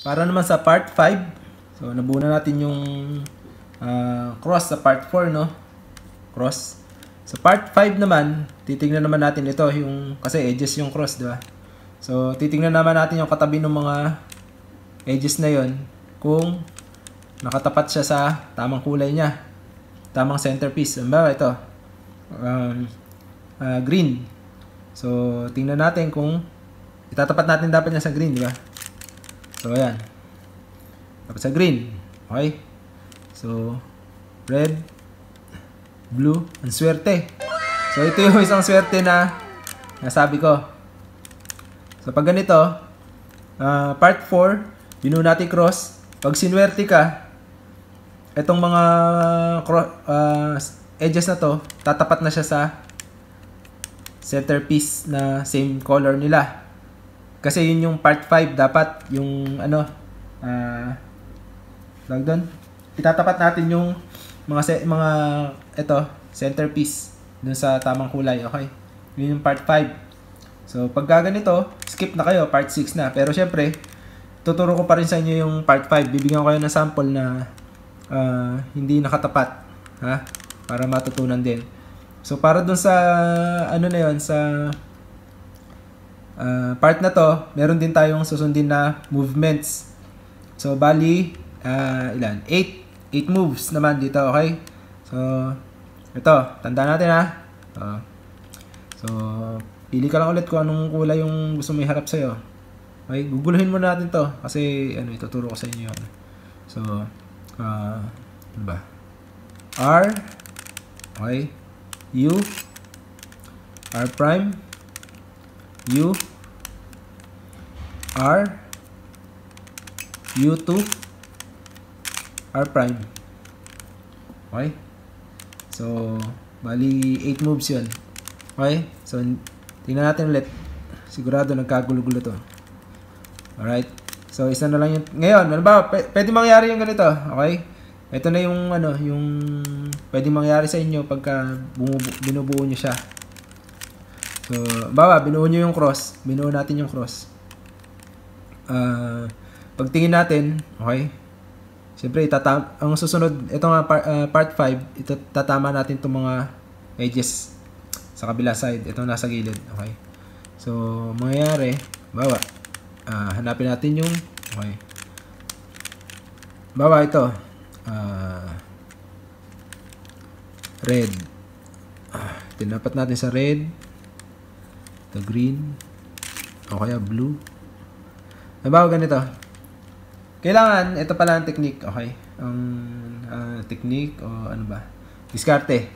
Para naman sa part 5, so nabuo na natin yung uh, cross sa part 4, no? Cross. Sa so, part 5 naman, titingnan naman natin ito, yung, kasi edges yung cross, di ba? So, titingnan naman natin yung katabi ng mga edges na yon kung nakatapat siya sa tamang kulay niya. Tamang centerpiece. Ang ba ito? Um, uh, green. So, tingnan natin kung itatapat natin dapat niya sa green, di ba? So, ayan. Tapos sa green. Okay? So, red, blue, ang swerte. So, ito yung isang swerte na nasabi ko. So, pag ganito, uh, part 4, yun natin cross. Pag sinwerte ka, itong mga uh, edges na to, tatapat na siya sa centerpiece na same color nila. Kasi yun yung part 5 dapat yung ano uh, tawag doon. Itatapat natin yung mga se- mga ito centerpiece dun sa tamang kulay, okay? Yun yung part 5. So pag gaganito, skip na kayo part 6 na. Pero syempre, tuturo ko pa rin sa inyo yung part 5. Bibigyan ko kayo ng sample na uh, hindi nakatapat, ha? Para matutunan din. So para dun sa ano na 'yon sa uh, part na to, meron din tayong susundin na movements. So, bali, uh, ilan? 8. 8 moves naman dito, okay? So, ito, tanda natin ha. Uh, ah, so, pili ka lang ulit kung anong kulay yung gusto mo iharap sa'yo. Okay, guguluhin muna natin to kasi ano, ituturo ko sa inyo yun. So, uh, ano ba? R, okay, U, R prime, U R U2 R prime. Okay? So, bali 8 moves yun. Okay? So, tingnan natin ulit. Sigurado nagkagulo-gulo to. Alright? So, isa na lang yung... Ngayon, ano ba? Pwede mangyari yung ganito. Okay? Ito na yung ano, yung pwede mangyari sa inyo pagka binubuo nyo siya. So, bawa, binuo nyo yung cross. Binuo natin yung cross. Uh, pagtingin natin, okay, Siyempre, itatama, ang susunod, ito nga par, uh, part 5, ito, tatama natin itong mga edges sa kabila side. Ito nasa gilid. Okay. So, mangyayari, bawa, uh, hanapin natin yung, okay. Bawa ito, uh, red. Uh, tinapat natin sa red the green, o kaya blue. Nabago ganito. Kailangan, ito pala ang technique, okay? Ang uh, technique, o ano ba? Diskarte.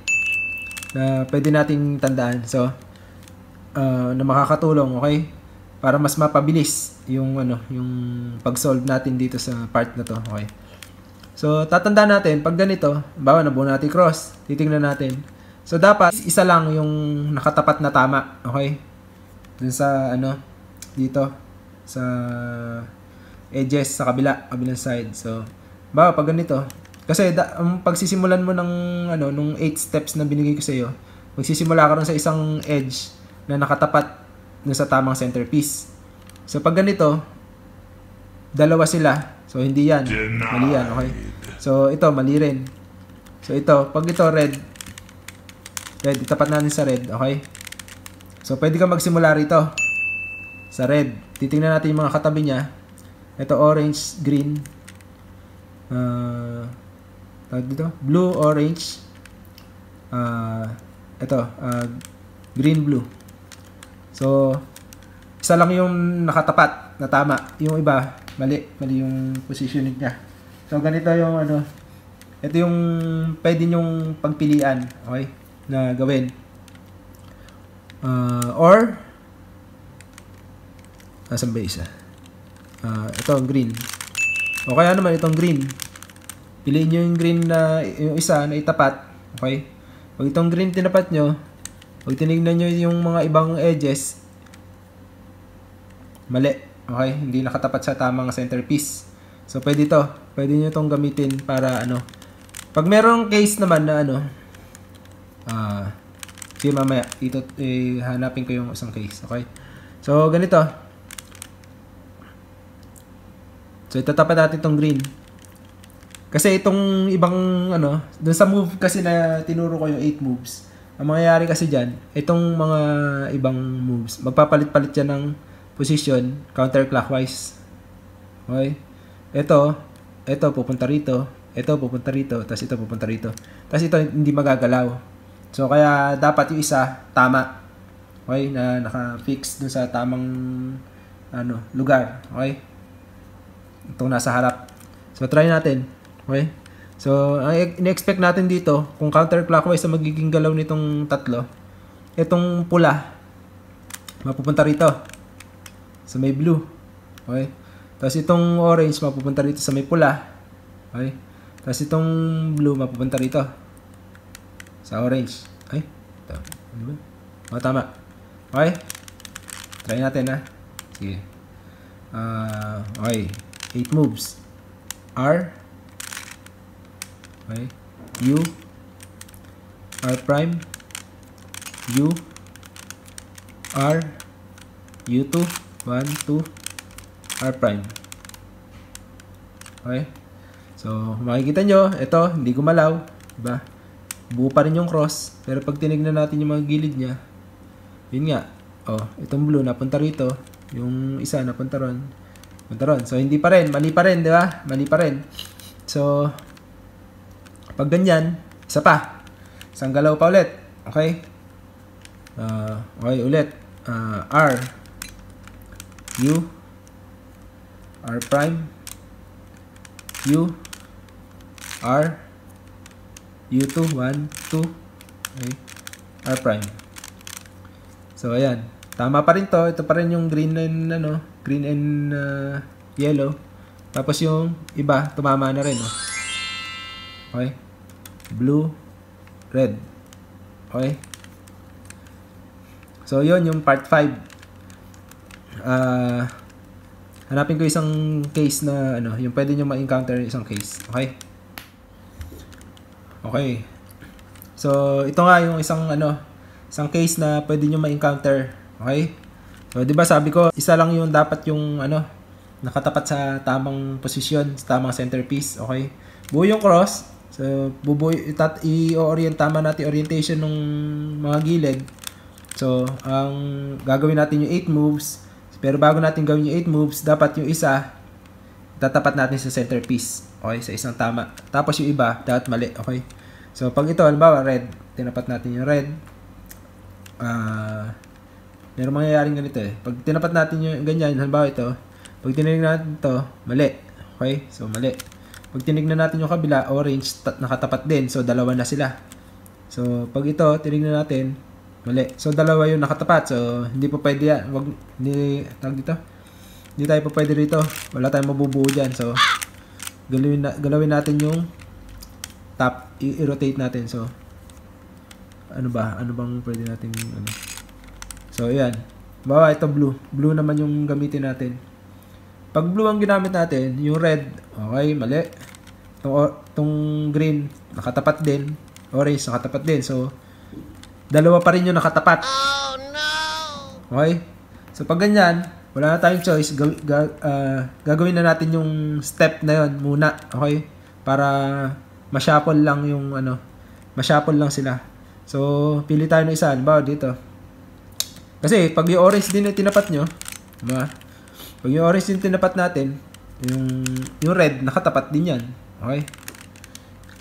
Na pwede nating tandaan. So, uh, na makakatulong, okay? Para mas mapabilis yung ano, yung pag-solve natin dito sa part na to, okay? So, tatandaan natin, pag ganito, bawa nabuo natin cross, titingnan natin. So, dapat isa lang yung nakatapat na tama, okay? dun sa ano dito sa edges sa kabila kabilang side so ba pag ganito kasi da, ang pagsisimulan mo ng ano nung 8 steps na binigay ko sa iyo magsisimula ka ron sa isang edge na nakatapat dun sa tamang centerpiece so pag ganito dalawa sila so hindi yan mali yan okay so ito mali rin so ito pag ito red red itapat natin sa red okay So, pwede ka magsimula rito. Sa red. Titingnan natin yung mga katabi niya. Ito, orange, green. Uh, tawag dito? Blue, orange. Uh, ito, uh, green, blue. So, isa lang yung nakatapat na tama. Yung iba, mali. Mali yung positioning niya. So, ganito yung ano. Ito yung pwede nyong pagpilian. Okay? Na gawin uh, or nasan ba isa? Uh, ito ang green. O kaya naman itong green. Piliin nyo yung green na yung isa na itapat. Okay? Pag itong green tinapat nyo, pag tinignan nyo yung mga ibang edges, mali. Okay? Hindi nakatapat sa tamang centerpiece. So, pwede to. Pwede nyo itong gamitin para ano. Pag merong case naman na ano, ah, uh, Sige mamaya, ito, eh, hanapin ko yung isang case. Okay? So, ganito. So, itatapat natin itong green. Kasi itong ibang, ano, dun sa move kasi na tinuro ko yung 8 moves, ang mangyayari kasi dyan, itong mga ibang moves, magpapalit-palit yan ng position, counterclockwise. Okay? Ito, ito pupunta rito, ito pupunta rito, tapos ito pupunta rito. Tapos ito hindi magagalaw. So, kaya dapat yung isa, tama. Okay? Na naka-fix dun sa tamang ano, lugar. Okay? Itong nasa harap. So, try natin. Okay? So, in-expect natin dito, kung counterclockwise na magiging galaw nitong tatlo, itong pula, mapupunta rito. Sa may blue. Okay? Tapos itong orange, mapupunta rito sa may pula. Okay? Tapos itong blue, mapupunta rito. Sa orange. Ay, ito. Ano ba? O, oh, tama. Okay. Try natin, ha? Sige. Uh, okay. Eight moves. R. Okay. U. R prime. U. R. U2. 1, 2. R prime. Okay. So, makikita nyo, ito, hindi gumalaw. Diba? buo pa rin yung cross. Pero pag tinignan natin yung mga gilid niya, yun nga, oh, itong blue napunta rito, yung isa napunta ron, napunta ron. So, hindi pa rin, mali pa rin, di ba? Mali pa rin. So, pag ganyan, isa pa. Isang galaw pa ulit. Okay? Uh, okay, ulit. Uh, R. U. R prime. U. R. U2, 1, 2, okay, R prime. So, ayan. Tama pa rin to. Ito pa rin yung green and, ano, green and uh, yellow. Tapos yung iba, tumama na rin. Oh. Okay. Blue, red. Okay. So, yon yung part 5. Uh, ah, hanapin ko isang case na, ano, yung pwede nyo ma-encounter isang case. Okay. Okay. So, ito nga yung isang ano, isang case na pwede nyo ma-encounter. Okay? So, 'di ba sabi ko, isa lang yung dapat yung ano, nakatapat sa tamang posisyon, sa tamang centerpiece, okay? Buo yung cross. So, bubuo i-orient tama natin orientation ng mga gilid. So, ang gagawin natin yung 8 moves. Pero bago natin gawin yung 8 moves, dapat yung isa tatapat natin sa centerpiece. Okay, sa isang tama. Tapos yung iba, dapat mali. Okay. So, pag ito, halimbawa, red. Tinapat natin yung red. Uh, ah, meron mangyayaring ganito eh. Pag tinapat natin yung ganyan, halimbawa ito, pag tinignan natin ito, mali. Okay? So, mali. Pag tinignan natin yung kabila, orange, nakatapat din. So, dalawa na sila. So, pag ito, tinignan natin, mali. So, dalawa yung nakatapat. So, hindi pa pwede yan. Wag, hindi, tawag dito hindi tayo pa pwede rito. Wala tayong mabubuo dyan. So, galawin, na, galawin natin yung top. I-rotate natin. So, ano ba? Ano bang pwede natin ano? So, ayan. Bawa, ito blue. Blue naman yung gamitin natin. Pag blue ang ginamit natin, yung red, okay, mali. Itong, itong green, nakatapat din. Orange, nakatapat din. So, dalawa pa rin yung nakatapat. Oh, no! Okay? So, pag ganyan, wala na tayong choice. Gaw, ga, uh, gagawin na natin yung step na yon muna. Okay? Para mashuffle lang yung ano. Mashuffle lang sila. So, pili tayo ng isa. ba dito. Kasi pag yung orange din yung tinapat nyo, diba? pag yung orange din tinapat natin, yung, yung red nakatapat din yan. Okay?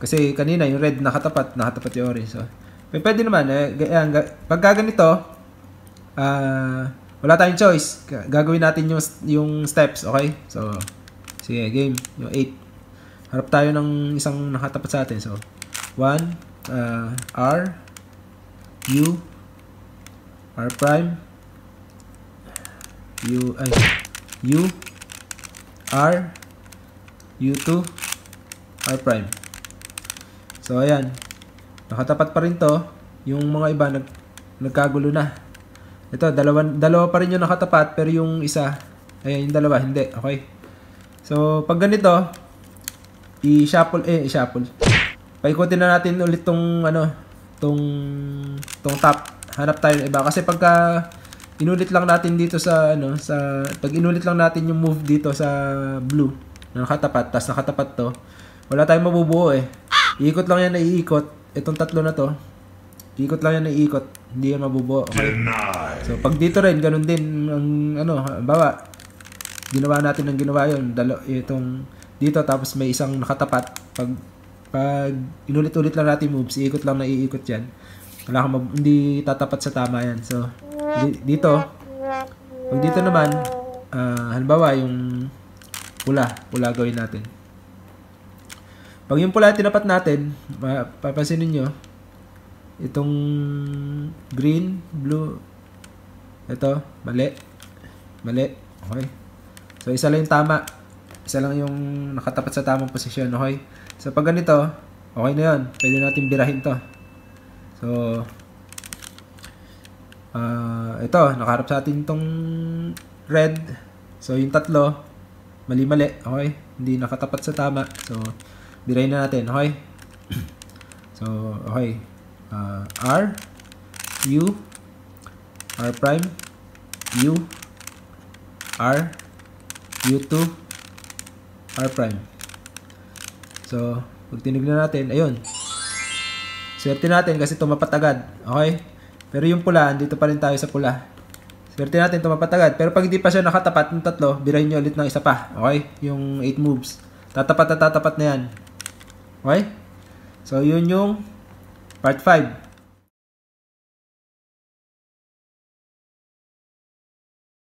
Kasi kanina yung red nakatapat, nakatapat yung orange. So, pwede naman. Eh, pag gaganito, ah, uh, wala tayong choice. Gagawin natin yung, yung steps, okay? So, sige, game. Yung 8. Harap tayo ng isang nakatapat sa atin. So, 1, uh, R, U, R prime, U, ay, U, R, U2, R prime. So, ayan. Nakatapat pa rin to. Yung mga iba, nag, nagkagulo na. Ito, dalawa, dalawa pa rin yung nakatapat, pero yung isa, ayan, yung dalawa, hindi. Okay. So, pag ganito, i-shuffle, eh, i-shuffle. Paikutin na natin ulit tong, ano, tong, tong top. Hanap tayo ng iba. Kasi pagka, inulit lang natin dito sa, ano, sa, pag inulit lang natin yung move dito sa blue, na nakatapat, tas nakatapat to, wala tayong mabubuo eh. Iikot lang yan na iikot. Itong tatlo na to, iikot lang yan na iikot. Hindi yan mabubuo. Okay. Denied. So pag dito rin, ganun din ang ano, bawa ginawa natin ng ginawa yon dalo itong dito tapos may isang nakatapat pag pag inulit-ulit lang natin moves iikot lang na iikot yan wala kang hindi tatapat sa tama yan so dito pag dito naman uh, halimbawa yung pula pula gawin natin pag yung pula tinapat natin papansin ninyo itong green blue ito, mali. Mali. Okay. So, isa lang yung tama. Isa lang yung nakatapat sa tamang posisyon. Okay. So, pag ganito, okay na yun. Pwede natin birahin to. So, uh, ito, nakaharap sa atin itong red. So, yung tatlo, mali-mali. Okay. Hindi nakatapat sa tama. So, birahin na natin. Okay. So, okay. Uh, R, U, r prime u r u2 r prime so pag tinignan natin ayun swerte natin kasi tumapat agad okay pero yung pula dito pa rin tayo sa pula swerte natin tumapat agad pero pag hindi pa siya nakatapat ng tatlo birahin nyo ulit ng isa pa okay yung 8 moves tatapat na tatapat na yan okay so yun yung part 5